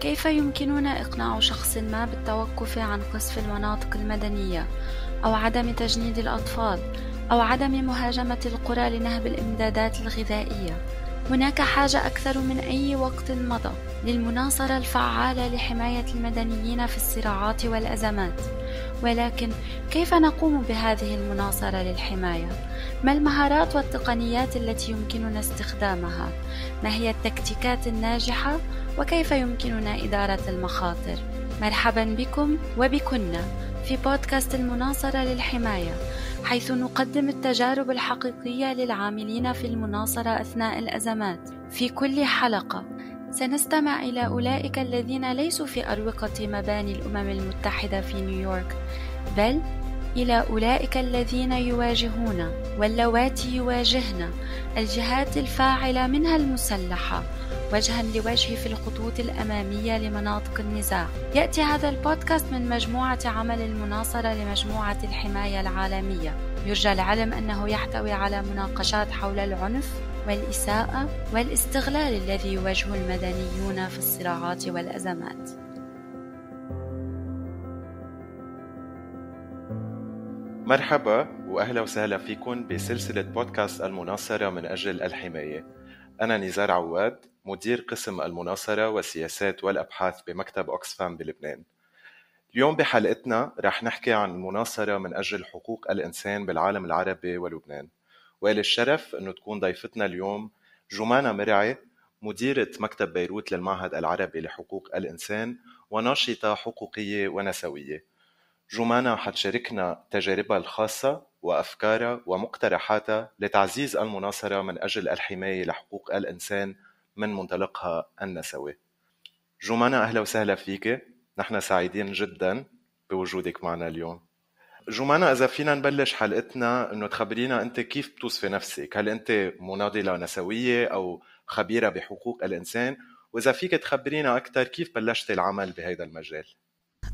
كيف يمكننا إقناع شخص ما بالتوقف عن قصف المناطق المدنية أو عدم تجنيد الأطفال أو عدم مهاجمة القرى لنهب الإمدادات الغذائية هناك حاجة أكثر من أي وقت مضى للمناصرة الفعالة لحماية المدنيين في الصراعات والأزمات ولكن كيف نقوم بهذه المناصره للحمايه ما المهارات والتقنيات التي يمكننا استخدامها ما هي التكتيكات الناجحه وكيف يمكننا اداره المخاطر مرحبا بكم وبكنا في بودكاست المناصره للحمايه حيث نقدم التجارب الحقيقيه للعاملين في المناصره اثناء الازمات في كل حلقه سنستمع إلى أولئك الذين ليسوا في أروقة مباني الأمم المتحدة في نيويورك بل إلى أولئك الذين يواجهون واللواتي يواجهن الجهات الفاعلة منها المسلحة وجها لوجه في الخطوط الأمامية لمناطق النزاع يأتي هذا البودكاست من مجموعة عمل المناصرة لمجموعة الحماية العالمية يرجى العلم أنه يحتوي على مناقشات حول العنف والإساءة والاستغلال الذي يواجه المدنيون في الصراعات والأزمات مرحبا وأهلا وسهلا فيكم بسلسلة بودكاست المناصرة من أجل الحماية أنا نزار عواد مدير قسم المناصرة والسياسات والأبحاث بمكتب أوكسفام بلبنان اليوم بحلقتنا رح نحكي عن المناصرة من أجل حقوق الإنسان بالعالم العربي ولبنان وإلي الشرف أنه تكون ضيفتنا اليوم جمانة مرعي مديرة مكتب بيروت للمعهد العربي لحقوق الإنسان وناشطة حقوقية ونسوية جمانة حتشاركنا تجاربها الخاصة وأفكارها ومقترحاتها لتعزيز المناصرة من أجل الحماية لحقوق الإنسان من منطلقها النسوي جمانة أهلا وسهلا فيك نحن سعيدين جدا بوجودك معنا اليوم جمانة إذا فينا نبلش حلقتنا إنه تخبرينا أنت كيف بتوصفي نفسك؟ هل أنت مناضلة نسوية أو خبيرة بحقوق الإنسان؟ وإذا فيك تخبرينا أكثر كيف بلشت العمل بهذا المجال؟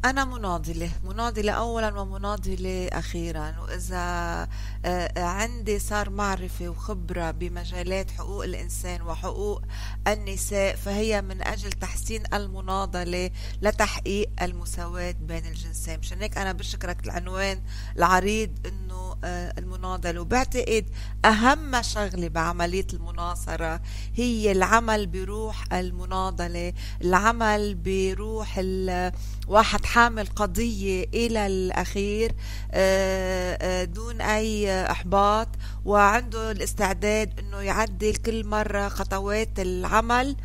أنا مناضلة مناضلة أولا ومناضلة أخيرا وإذا آه، آه، عندي صار معرفة وخبرة بمجالات حقوق الإنسان وحقوق النساء فهي من أجل تحسين المناضلة لتحقيق المساواة بين الجنسين مشان هيك أنا بشكرك العنوان العريض إنه آه، المناضلة وبعتقد أهم شغلة بعملية المناصرة هي العمل بروح المناضلة العمل بروح الواحد حامل قضية إلى الأخير آه، آه، دون أي إحباط وعنده الاستعداد أنه يعدل كل مرة خطوات العمل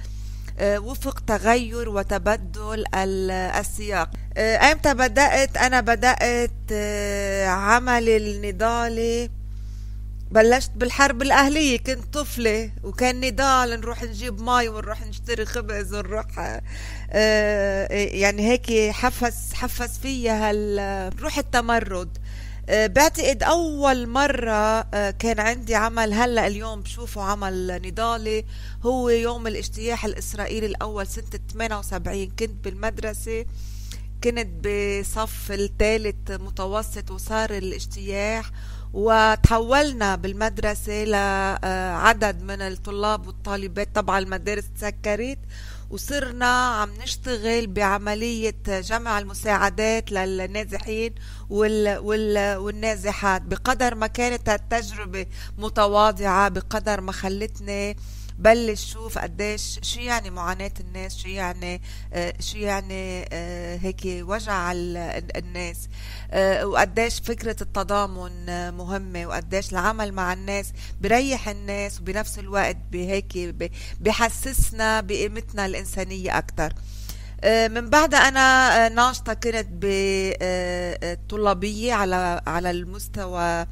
آه، وفق تغير وتبدل السياق آه، أمتى بدأت أنا بدأت آه، عملي النضالي بلشت بالحرب الأهلية كنت طفلة وكان نضال نروح نجيب مي ونروح نشتري خبز ونروح يعني هيك حفز حفز فيا هال روح التمرد آه، بعتقد أول مرة آه، كان عندي عمل هلأ اليوم بشوفه عمل نضالي هو يوم الاجتياح الإسرائيلي الأول سنة 78 كنت بالمدرسة كنت بصف الثالث متوسط وصار الاجتياح وتحولنا بالمدرسة لعدد آه، من الطلاب والطالبات طبعا المدارس تسكرت وصرنا عم نشتغل بعملية جمع المساعدات للنازحين وال وال والنازحات بقدر ما كانت التجربة متواضعة بقدر ما خلتني بلش شوف قديش شو يعني معاناة الناس شو يعني آه، شو يعني آه، هيك وجع الناس آه، وقديش فكرة التضامن مهمة وقديش العمل مع الناس بريح الناس وبنفس الوقت بهيك بحسسنا بقيمتنا الإنسانية أكتر من بعدها انا ناشطه كنت بالطلابيه على على المستوى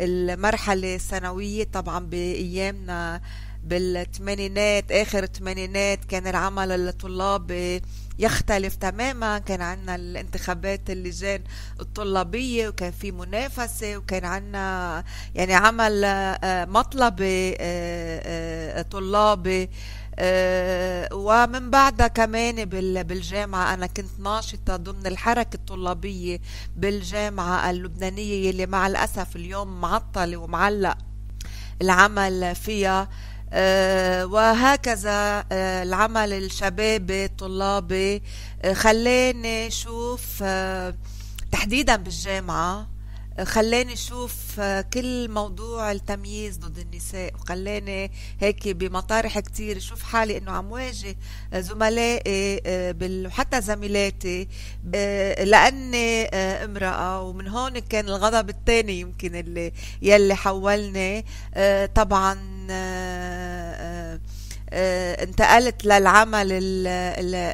المرحله الثانويه طبعا بايامنا بالثمانينات اخر الثمانينات كان العمل الطلاب يختلف تماما كان عندنا الانتخابات اللجان الطلابية وكان في منافسة وكان عندنا يعني عمل آه، مطلبي آه، آه، طلابي ومن بعدها كمان بالجامعة أنا كنت ناشطة ضمن الحركة الطلابية بالجامعة اللبنانية اللي مع الأسف اليوم معطلة ومعلق العمل فيها آه، وهكذا آه، العمل الشبابي الطلابي آه، خلاني شوف تحديدا بالجامعة خلاني اشوف آه، كل موضوع التمييز ضد النساء وخلاني هيك بمطارح كتير اشوف حالي انه عم واجه آه، زملائي آه، وحتى زميلاتي لاني امراه ومن هون كان الغضب الثاني يمكن اللي يلي حولني طبعا آه، انتقلت للعمل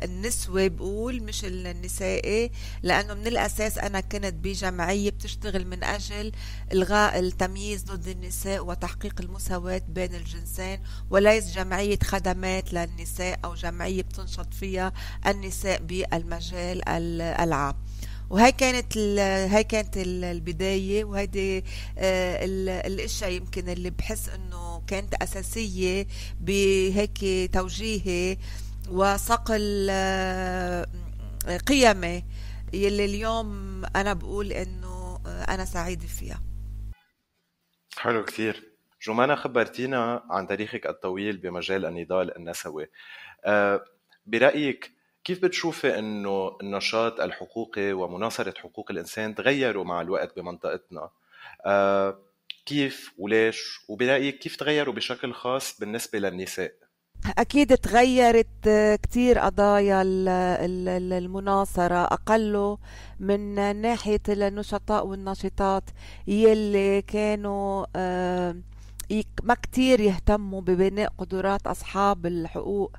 النسوي بقول مش النسائي لانه من الاساس انا كنت بجمعيه بتشتغل من اجل الغاء التمييز ضد النساء وتحقيق المساواه بين الجنسين وليس جمعيه خدمات للنساء او جمعيه بتنشط فيها النساء بالمجال العام وهي كانت هي كانت البدايه وهيدي آه، الاشياء يمكن اللي بحس انه كانت أساسية بهيك توجيهي وصقل آه، قيمي يلي اليوم أنا بقول إنه آه، أنا سعيدة فيها حلو كثير جمانة خبرتينا عن تاريخك الطويل بمجال النضال النسوي آه، برأيك كيف بتشوفي انه النشاط الحقوقي ومناصره حقوق الانسان تغيروا مع الوقت بمنطقتنا؟ كيف وليش وبرايك كيف تغيروا بشكل خاص بالنسبه للنساء أكيد تغيرت آه، كثير قضايا المناصرة أقله من ناحية النشطاء والناشطات يلي كانوا آه، ما كتير يهتموا ببناء قدرات أصحاب الحقوق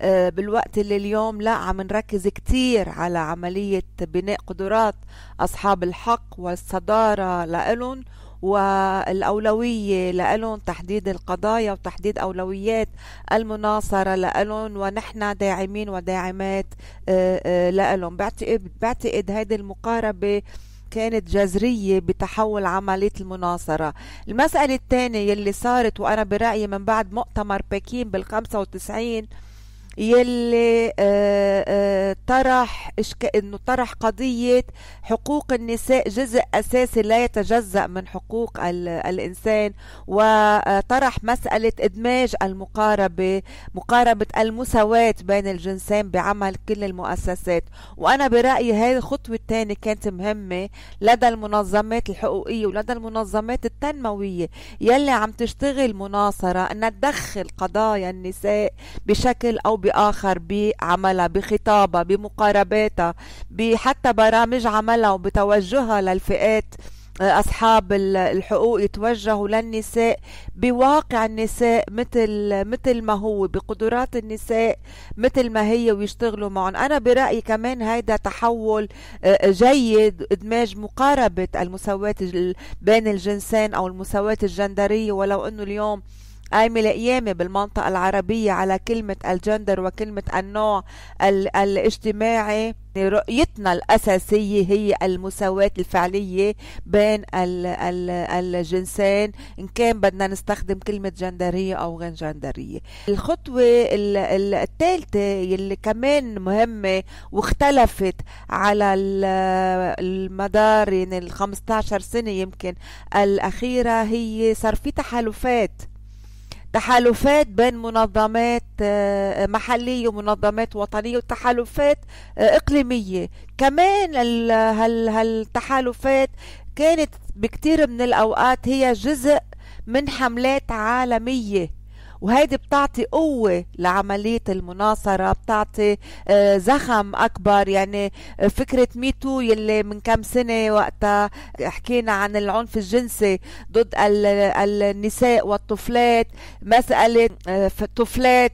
آه، بالوقت اللي اليوم لا عم نركز كتير على عملية بناء قدرات أصحاب الحق والصدارة لإلهم والأولوية لهم تحديد القضايا وتحديد أولويات المناصرة لهم ونحن داعمين وداعمات آه، آه، لهم بعتقد, بعتقد هذه المقاربة كانت جذرية بتحول عملية المناصرة المسألة الثانية اللي صارت وأنا برأيي من بعد مؤتمر بكين بال 95 يلي آه، آه، طرح إشك... انه طرح قضيه حقوق النساء جزء اساسي لا يتجزا من حقوق ال... الانسان وطرح آه، مساله ادماج المقاربه مقاربه المساواه بين الجنسين بعمل كل المؤسسات وانا برايي هذه الخطوه الثانيه كانت مهمه لدى المنظمات الحقوقيه ولدى المنظمات التنمويه يلي عم تشتغل مناصره انها تدخل قضايا النساء بشكل او بآخر بعملها بخطابها بمقارباتها بحتى برامج عملها وبتوجهها للفئات آه، اصحاب الحقوق يتوجهوا للنساء بواقع النساء مثل مثل ما هو بقدرات النساء مثل ما هي ويشتغلوا معهم انا برايي كمان هيدا تحول آه، جيد ادماج مقاربه المساواه بين الجنسين او المساواه الجندريه ولو انه اليوم قايمة القيامة بالمنطقة العربية على كلمة الجندر وكلمة النوع الاجتماعي رؤيتنا الأساسية هي المساواة الفعلية بين ال ال الجنسين إن كان بدنا نستخدم كلمة جندرية أو غير جندرية الخطوة الثالثة اللي كمان مهمة واختلفت على المدار يعني ال 15 سنة يمكن الأخيرة هي صار في تحالفات تحالفات بين منظمات آه، آه، محلية ومنظمات وطنية وتحالفات آه، إقليمية كمان هالتحالفات كانت بكتير من الأوقات هي جزء من حملات عالمية وهيدي بتعطي قوة لعملية المناصرة بتعطي آه، زخم أكبر يعني آه، فكرة ميتو يلي من كم سنة وقتها حكينا عن العنف الجنسي ضد النساء والطفلات مسألة آه، طفلات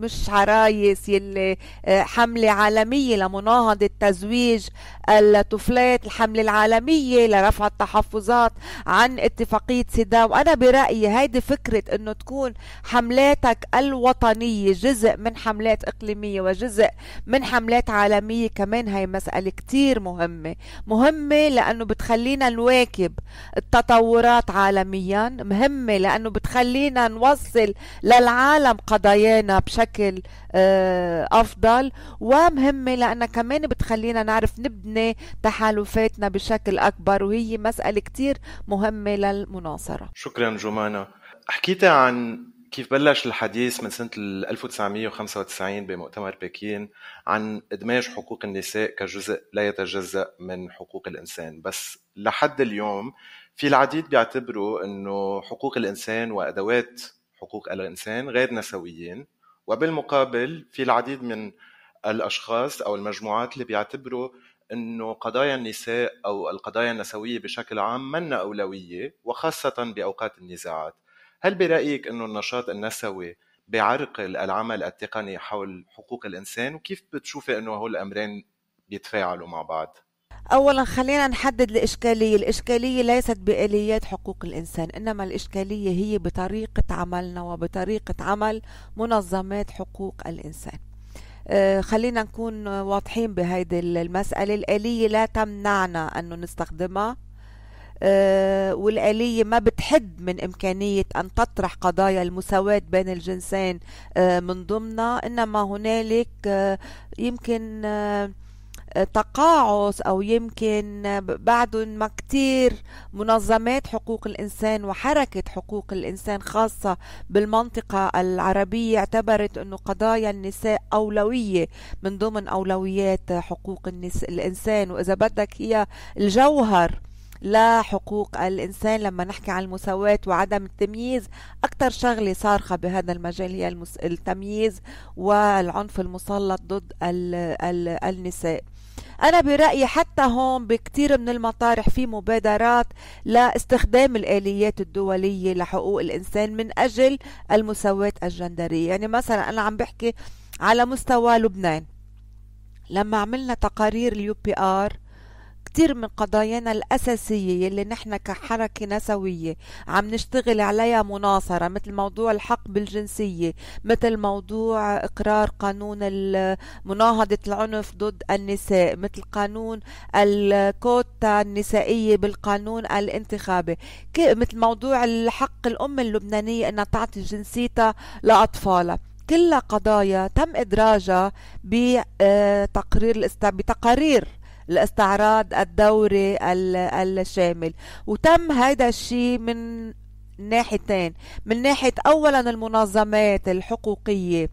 مش عرايس يلي آه، حملة عالمية لمناهضة تزويج الطفلات الحملة العالمية لرفع التحفظات عن اتفاقية سيدا وأنا برأيي هيدي فكرة أنه تكون حملاتك الوطنية جزء من حملات إقليمية وجزء من حملات عالمية كمان هاي مسألة كتير مهمة مهمة لأنه بتخلينا نواكب التطورات عالميا مهمة لأنه بتخلينا نوصل للعالم قضايانا بشكل بشكل آه، افضل ومهمه لانها كمان بتخلينا نعرف نبني تحالفاتنا بشكل اكبر وهي مساله كتير مهمه للمناصره شكرا جمانه حكيت عن كيف بلش الحديث من سنة 1995 بمؤتمر بكين عن إدماج حقوق النساء كجزء لا يتجزأ من حقوق الإنسان بس لحد اليوم في العديد بيعتبروا أنه حقوق الإنسان وأدوات حقوق الإنسان غير نسويين وبالمقابل في العديد من الاشخاص او المجموعات اللي بيعتبروا انه قضايا النساء او القضايا النسويه بشكل عام منا اولويه وخاصه باوقات النزاعات. هل برايك انه النشاط النسوي بيعرقل العمل التقني حول حقوق الانسان وكيف بتشوفي انه هول الامرين بيتفاعلوا مع بعض؟ أولا خلينا نحدد الإشكالية الإشكالية ليست بآليات حقوق الإنسان إنما الإشكالية هي بطريقة عملنا وبطريقة عمل منظمات حقوق الإنسان آه، خلينا نكون واضحين بهيدي المسألة الآلية لا تمنعنا أنه نستخدمها آه، والآلية ما بتحد من إمكانية أن تطرح قضايا المساواة بين الجنسين آه، من ضمنها إنما هنالك يمكن تقاعس أو يمكن بعدهم ما كتير منظمات حقوق الإنسان وحركة حقوق الإنسان خاصة بالمنطقة العربية اعتبرت أنه قضايا النساء أولوية من ضمن أولويات حقوق النس الإنسان وإذا بدك هي الجوهر لحقوق الإنسان لما نحكي عن المساواة وعدم التمييز أكثر شغلة صارخة بهذا المجال هي التمييز والعنف المسلط ضد النساء أنا برأيي حتى هون بكتير من المطارح في مبادرات لاستخدام الآليات الدولية لحقوق الإنسان من أجل المساواة الجندرية يعني مثلا أنا عم بحكي على مستوى لبنان لما عملنا تقارير اليو بي ار كتير من قضايانا الأساسية يلي نحن كحركة نسوية عم نشتغل عليها مناصرة مثل موضوع الحق بالجنسية مثل موضوع إقرار قانون مناهضة العنف ضد النساء مثل قانون الكوتا النسائية بالقانون الانتخابي مثل موضوع الحق الأم اللبنانية أنها تعطي جنسيتها لأطفالها كلها قضايا تم إدراجها بتقرير آه، بتقارير الاستعراض الدوري الشامل وتم هذا الشيء من ناحيتين من ناحية أولا المنظمات الحقوقية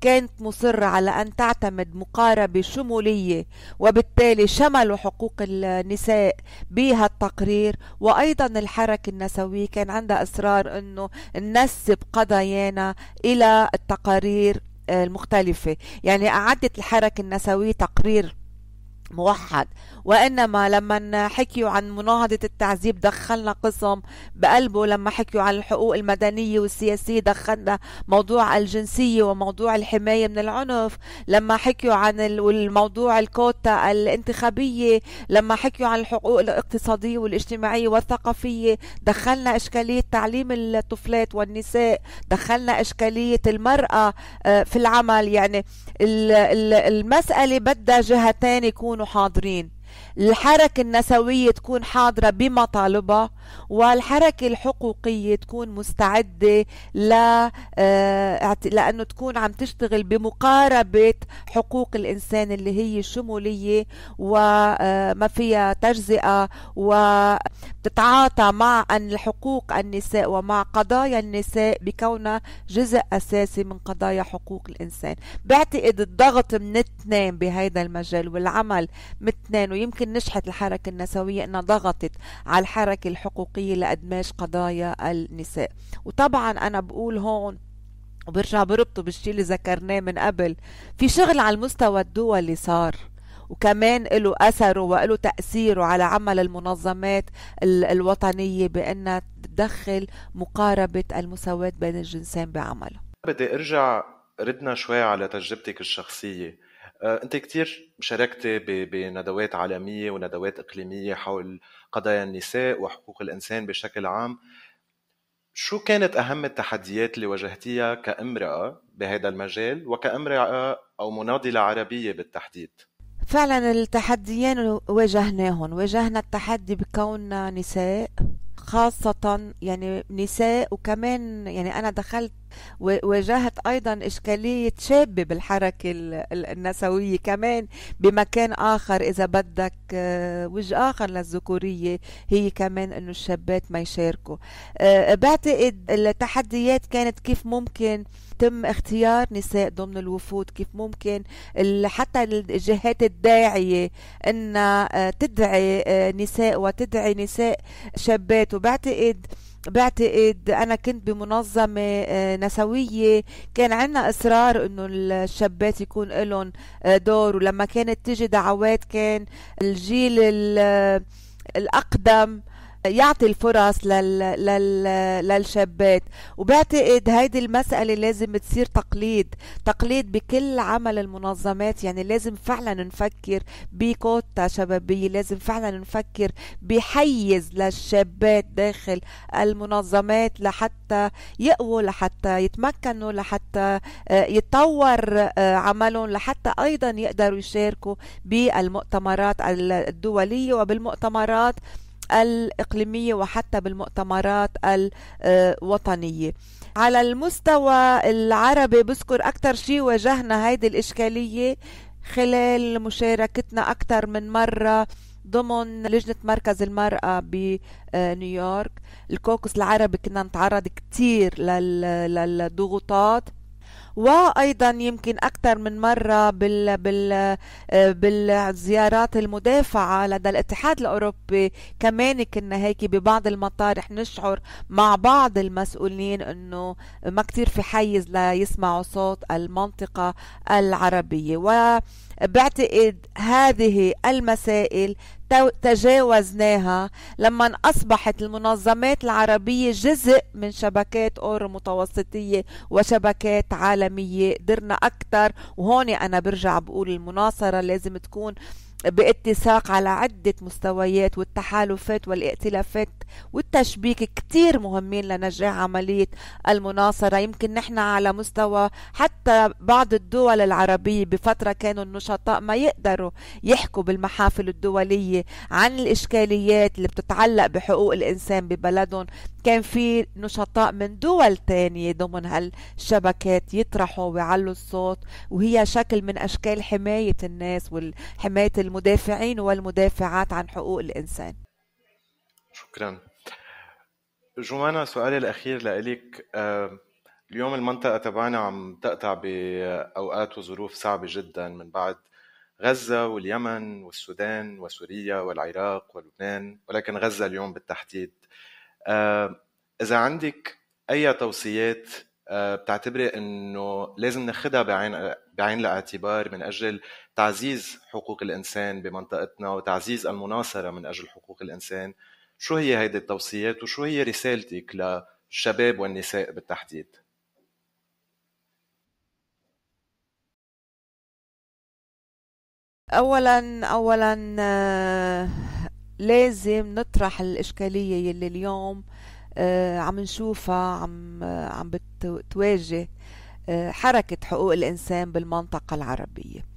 كانت مصرة على أن تعتمد مقاربة شمولية وبالتالي شملوا حقوق النساء بها التقرير وأيضا الحركة النسوية كان عندها إصرار أنه ننسب قضايانا إلى التقارير المختلفة يعني أعدت الحركة النسوية تقرير موحد وإنما لما حكيوا عن مناهضة التعذيب دخلنا قسم بقلبه لما حكيوا عن الحقوق المدنية والسياسية دخلنا موضوع الجنسية وموضوع الحماية من العنف لما حكيوا عن الموضوع الكوتا الانتخابية لما حكيوا عن الحقوق الاقتصادية والاجتماعية والثقافية دخلنا إشكالية تعليم الطفلات والنساء دخلنا إشكالية المرأة آه، في العمل يعني المسألة بدها جهتين يكونوا يكونوا حاضرين الحركة النسوية تكون حاضرة بمطالبها والحركة الحقوقية تكون مستعدة ل آه، لأنه تكون عم تشتغل بمقاربة حقوق الإنسان اللي هي شمولية وما آه، فيها تجزئة وتتعاطى مع أن حقوق النساء ومع قضايا النساء بكونها جزء أساسي من قضايا حقوق الإنسان بعتقد الضغط من اثنين بهذا المجال والعمل من اثنين ويمكن نجحت الحركة النسوية أنها ضغطت على الحركة الحقوقية حقوقية لأدماج قضايا النساء وطبعا أنا بقول هون وبرجع بربطه بالشيء اللي ذكرناه من قبل في شغل على المستوى الدولي صار وكمان له أثره وله تأثيره على عمل المنظمات الوطنية بأنها تدخل مقاربة المساواة بين الجنسين بعمله بدي أرجع ردنا شوي على تجربتك الشخصية آه، انت كثير شاركتي بندوات عالميه وندوات اقليميه حول قضايا النساء وحقوق الانسان بشكل عام شو كانت اهم التحديات اللي واجهتيها كامراه بهذا المجال وكامراه او مناضله عربيه بالتحديد فعلا التحديين واجهناهم واجهنا التحدي بكوننا نساء خاصة يعني نساء وكمان يعني أنا دخلت واجهت أيضا إشكالية شابة بالحركة النسوية كمان بمكان آخر إذا بدك آه، وجه آخر للذكورية هي كمان أنه الشابات ما يشاركوا آه، بعتقد التحديات كانت كيف ممكن تم اختيار نساء ضمن الوفود كيف ممكن حتى الجهات الداعية أن آه، تدعي نساء وتدعي نساء شابات وبعتقد بعتقد انا كنت بمنظمه آه، نسويه كان عنا اصرار انه الشابات يكون لهم آه، دور ولما كانت تيجي دعوات كان الجيل آه، الاقدم يعطي الفرص لل... لل... للشابات وبعتقد هيدي المسألة لازم تصير تقليد تقليد بكل عمل المنظمات يعني لازم فعلا نفكر بكوتا شبابية لازم فعلا نفكر بحيز للشابات داخل المنظمات لحتى يقووا لحتى يتمكنوا لحتى آه، يتطور آه، عملهم لحتى أيضا يقدروا يشاركوا بالمؤتمرات الدولية وبالمؤتمرات الإقليمية وحتى بالمؤتمرات الوطنية على المستوى العربي بذكر أكثر شيء واجهنا هذه الإشكالية خلال مشاركتنا أكثر من مرة ضمن لجنة مركز المرأة بنيويورك الكوكس العربي كنا نتعرض كتير للضغوطات وايضا يمكن اكثر من مره بال بال آه، بالزيارات المدافعه لدى الاتحاد الاوروبي كمان كنا هيك ببعض المطارح نشعر مع بعض المسؤولين انه ما كثير في حيز ليسمعوا صوت المنطقه العربيه و بعتقد هذه المسائل تجاوزناها لما أصبحت المنظمات العربية جزء من شبكات أورو متوسطية وشبكات عالمية درنا أكثر وهون أنا برجع بقول المناصرة لازم تكون باتساق على عدة مستويات والتحالفات والائتلافات التشبيك كتير مهمين لنجاح عملية المناصرة يمكن نحن على مستوى حتى بعض الدول العربية بفترة كانوا النشطاء ما يقدروا يحكوا بالمحافل الدولية عن الإشكاليات اللي بتتعلق بحقوق الإنسان ببلدهم كان في نشطاء من دول تانية ضمن هالشبكات يطرحوا ويعلوا الصوت وهي شكل من أشكال حماية الناس وحماية المدافعين والمدافعات عن حقوق الإنسان شكرا جوانا سؤالي الأخير لإلك اليوم المنطقة تبعنا عم تقطع بأوقات وظروف صعبة جدا من بعد غزة واليمن والسودان وسوريا والعراق ولبنان ولكن غزة اليوم بالتحديد إذا عندك أي توصيات بتعتبري انه لازم ناخذها بعين بعين الاعتبار من اجل تعزيز حقوق الانسان بمنطقتنا وتعزيز المناصره من اجل حقوق الانسان شو هي هيدي التوصيات وشو هي رسالتك للشباب والنساء بالتحديد؟ اولا اولا آه، لازم نطرح الاشكاليه يلي اليوم آه، عم نشوفها عم آه، عم بتواجه حركه حقوق الانسان بالمنطقه العربيه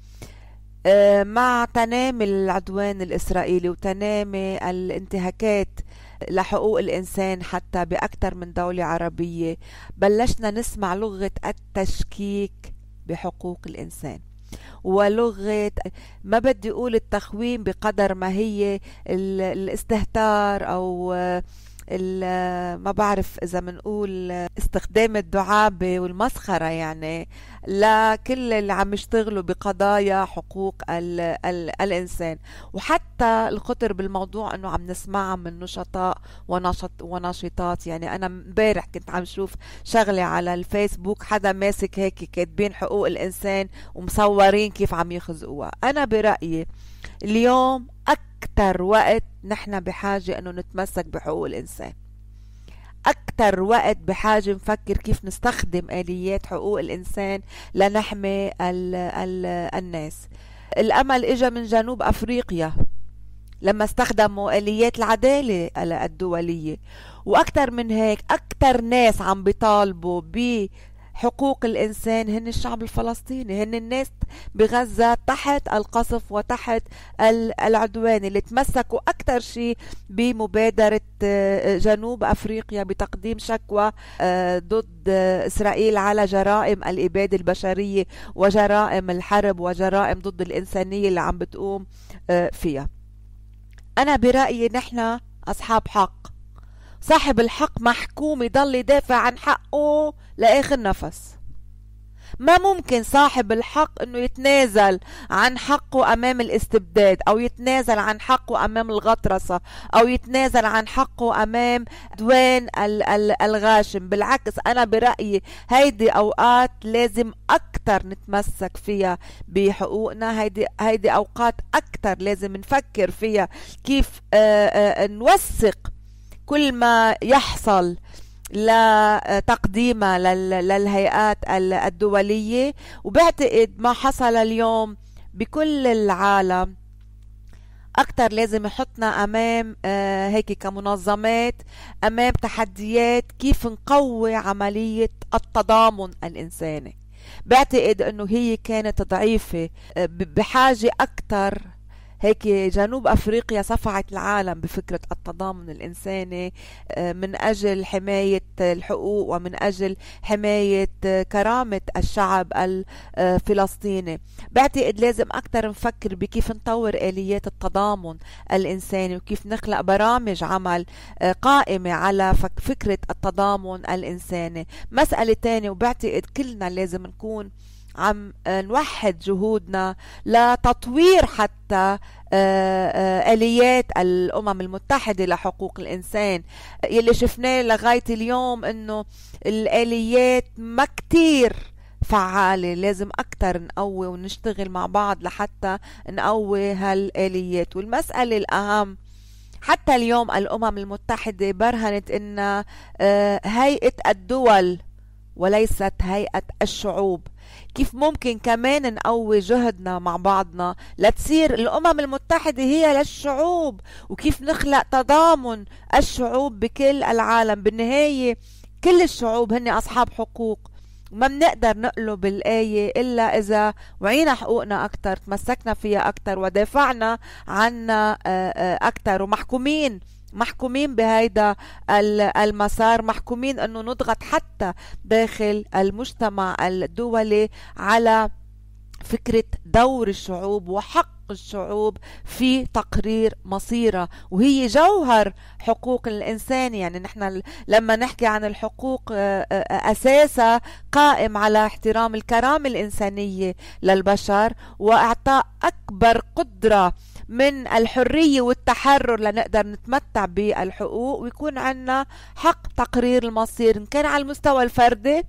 آه، مع تنامي العدوان الإسرائيلي وتنامي الانتهاكات لحقوق الإنسان حتى بأكثر من دولة عربية بلشنا نسمع لغة التشكيك بحقوق الإنسان ولغة ما بدي أقول التخوين بقدر ما هي الاستهتار أو ما بعرف اذا بنقول استخدام الدعابه والمسخره يعني لكل اللي عم يشتغلوا بقضايا حقوق الـ الـ الانسان وحتى الخطر بالموضوع انه عم نسمعها من نشطاء ونشط وناشطات يعني انا امبارح كنت عم شوف شغله على الفيسبوك حدا ماسك هيك كاتبين حقوق الانسان ومصورين كيف عم يخزقوها انا برايي اليوم أكتر وقت نحن بحاجة أنه نتمسك بحقوق الإنسان أكتر وقت بحاجة نفكر كيف نستخدم آليات حقوق الإنسان لنحمي ال ال الناس الأمل إجا من جنوب أفريقيا لما استخدموا آليات العدالة الدولية وأكتر من هيك أكتر ناس عم بيطالبوا حقوق الإنسان هن الشعب الفلسطيني هن الناس بغزة تحت القصف وتحت العدوان اللي تمسكوا أكثر شيء بمبادرة آه، جنوب أفريقيا بتقديم شكوى آه، ضد آه، إسرائيل على جرائم الإبادة البشرية وجرائم الحرب وجرائم ضد الإنسانية اللي عم بتقوم فيها أنا برأيي نحن أصحاب حق صاحب الحق محكوم يضل يدافع عن حقه لآخر نفس ما ممكن صاحب الحق انه يتنازل عن حقه امام الاستبداد او يتنازل عن حقه امام الغطرسه او يتنازل عن حقه امام دوان الغاشم بالعكس انا برايي هيدي اوقات لازم اكثر نتمسك فيها بحقوقنا هيدي هيدي اوقات اكثر لازم نفكر فيها كيف آه، آه، نوثق كل ما يحصل لتقديمها للهيئات الدولية وبعتقد ما حصل اليوم بكل العالم أكتر لازم يحطنا أمام آه، هيك كمنظمات أمام تحديات كيف نقوي عملية التضامن الإنساني بعتقد أنه هي كانت ضعيفة آه، بحاجة أكتر هيك جنوب أفريقيا صفعت العالم بفكرة التضامن الإنساني آه، من أجل حماية الحقوق ومن أجل حماية آه، كرامة الشعب الفلسطيني آه، بعتقد لازم أكثر نفكر بكيف نطور آليات التضامن الإنساني وكيف نخلق برامج عمل قائمة على فكرة التضامن الإنساني مسألة ثانيه وبعتقد كلنا لازم نكون عم نوحد جهودنا لتطوير حتى آه، آه، اليات الامم المتحده لحقوق الانسان يلي شفناه لغايه اليوم انه الاليات ما كتير فعالة لازم أكتر نقوي ونشتغل مع بعض لحتى نقوي هالآليات والمسألة الأهم حتى اليوم الأمم المتحدة برهنت أن آه، هيئة الدول وليست هيئة الشعوب كيف ممكن كمان نقوي جهدنا مع بعضنا لتصير الأمم المتحدة هي للشعوب وكيف نخلق تضامن الشعوب بكل العالم بالنهاية كل الشعوب هن أصحاب حقوق ما بنقدر نقلب الآية إلا إذا وعينا حقوقنا أكتر تمسكنا فيها أكتر ودافعنا عنا آه، آه، أكتر ومحكومين محكومين بهيدا المسار محكومين انه نضغط حتى داخل المجتمع الدولي على فكرة دور الشعوب وحق الشعوب في تقرير مصيرها وهي جوهر حقوق الإنسان يعني نحن لما نحكي عن الحقوق آه، آه، أساسها قائم على احترام الكرامة الإنسانية للبشر وإعطاء أكبر قدرة من الحرية والتحرر لنقدر نتمتع بالحقوق ويكون عنا حق تقرير المصير إن كان على المستوى الفردي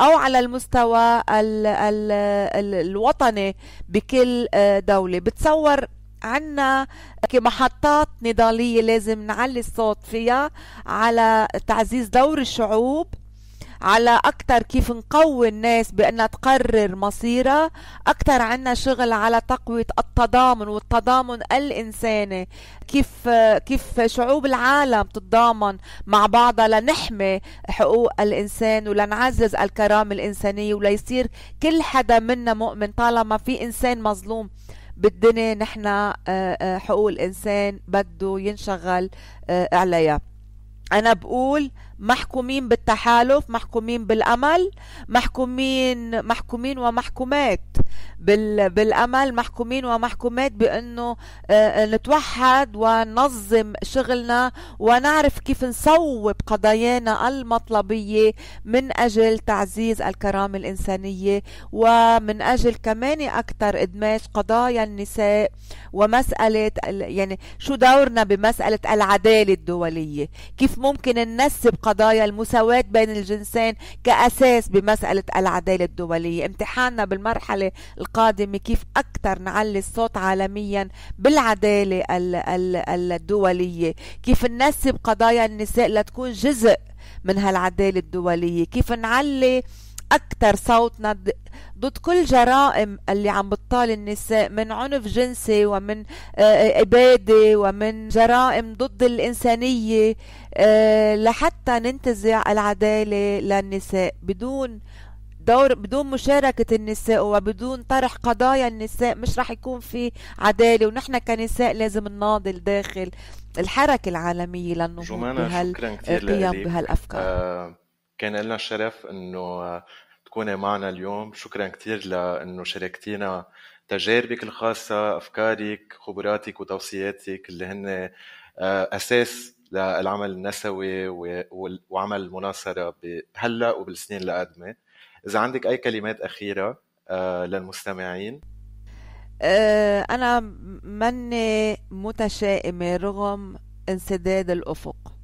أو على المستوى الـ الـ الـ الوطني بكل آه، دولة بتصور عنا محطات نضالية لازم نعلي الصوت فيها على تعزيز دور الشعوب على أكتر كيف نقوي الناس بأنها تقرر مصيرها أكتر عنا شغل على تقوية التضامن والتضامن الإنساني كيف كيف شعوب العالم تتضامن مع بعضها لنحمي حقوق الإنسان ولنعزز الكرامة الإنسانية وليصير كل حدا منا مؤمن طالما في إنسان مظلوم بالدنيا نحن آه، آه، حقوق الإنسان بده ينشغل آه، عليها أنا بقول محكومين بالتحالف محكومين بالأمل محكومين محكومين ومحكومات بال بالأمل محكومين ومحكومات بأنه آه، نتوحد وننظم شغلنا ونعرف كيف نصوب قضايانا المطلبية من أجل تعزيز الكرامة الإنسانية ومن أجل كمان أكثر إدماج قضايا النساء ومسألة يعني شو دورنا بمسألة العدالة الدولية كيف ممكن ننسب قضايا المساواة بين الجنسين كأساس بمسألة العدالة الدولية امتحاننا بالمرحلة القادمة كيف أكثر نعلي الصوت عالميا بالعدالة الدولية كيف ننسب قضايا النساء لتكون جزء من هالعدالة الدولية كيف نعلي أكثر صوتنا ضد كل جرائم اللي عم بتطال النساء من عنف جنسي ومن آه، آه، إبادة ومن جرائم ضد الإنسانية آه، لحتى ننتزع العدالة للنساء بدون دور بدون مشاركة النساء وبدون طرح قضايا النساء مش رح يكون في عدالة ونحن كنساء لازم نناضل داخل الحركة العالمية للنهوض بهالقيم بهالأفكار آه كان لنا الشرف انه تكوني معنا اليوم شكرا كثير لانه شاركتينا تجاربك الخاصة أفكارك خبراتك وتوصياتك اللي هن آه، أساس للعمل النسوي وعمل المناصرة هلا وبالسنين القادمة إذا عندك أي كلمات أخيرة آه، للمستمعين آه، أنا من متشائمة رغم انسداد الأفق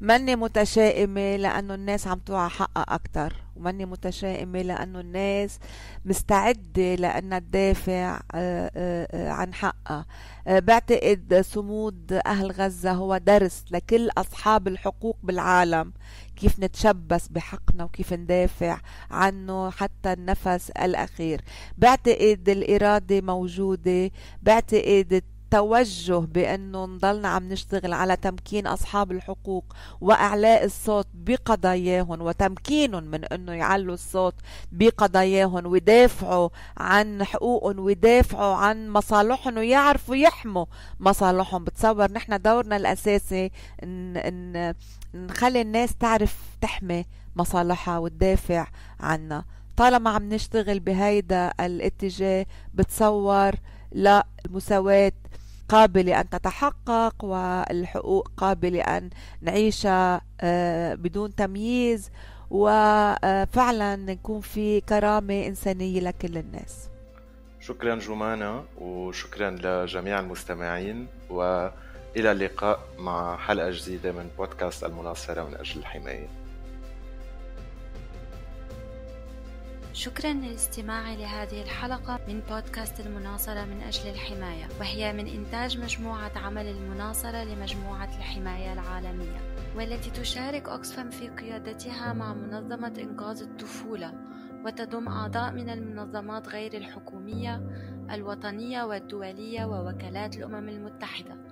ماني متشائمة لأنه الناس عم توعى حقها أكتر وماني متشائمة لأنه الناس مستعدة لأنها تدافع آه، آه، آه، عن حقها بعتقد صمود أهل غزة هو درس لكل أصحاب الحقوق بالعالم كيف نتشبث بحقنا وكيف ندافع عنه حتى النفس الأخير بعتقد الإرادة موجودة بعتقد توجه بانه نضلنا عم نشتغل على تمكين اصحاب الحقوق واعلاء الصوت بقضاياهم وتمكينهم من انه يعلوا الصوت بقضاياهم ويدافعوا عن حقوقهم ويدافعوا عن مصالحهم ويعرفوا يحموا مصالحهم بتصور نحن دورنا الاساسي إن إن نخلي الناس تعرف تحمي مصالحها وتدافع عنها طالما عم نشتغل بهيدا الاتجاه بتصور لا المساواه قابلة أن تتحقق والحقوق قابلة أن نعيشها آه، بدون تمييز وفعلا آه، نكون في كرامة إنسانية لكل الناس شكرا جمانة وشكرا لجميع المستمعين وإلى اللقاء مع حلقة جديدة من بودكاست المناصرة من أجل الحماية شكرا للاستماع لهذه الحلقة من بودكاست المناصرة من أجل الحماية وهي من إنتاج مجموعة عمل المناصرة لمجموعة الحماية العالمية والتي تشارك أوكسفام في قيادتها مع منظمة إنقاذ الطفولة وتضم أعضاء من المنظمات غير الحكومية الوطنية والدولية ووكالات الأمم المتحدة